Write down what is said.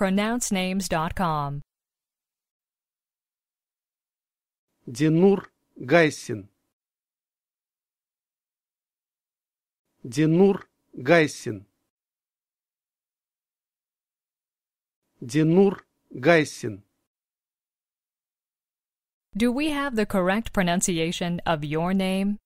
pronouncenames.com. Dinur Gaisin. Dinur Gaisin. Dinur Gaisin. Do we have the correct pronunciation of your name?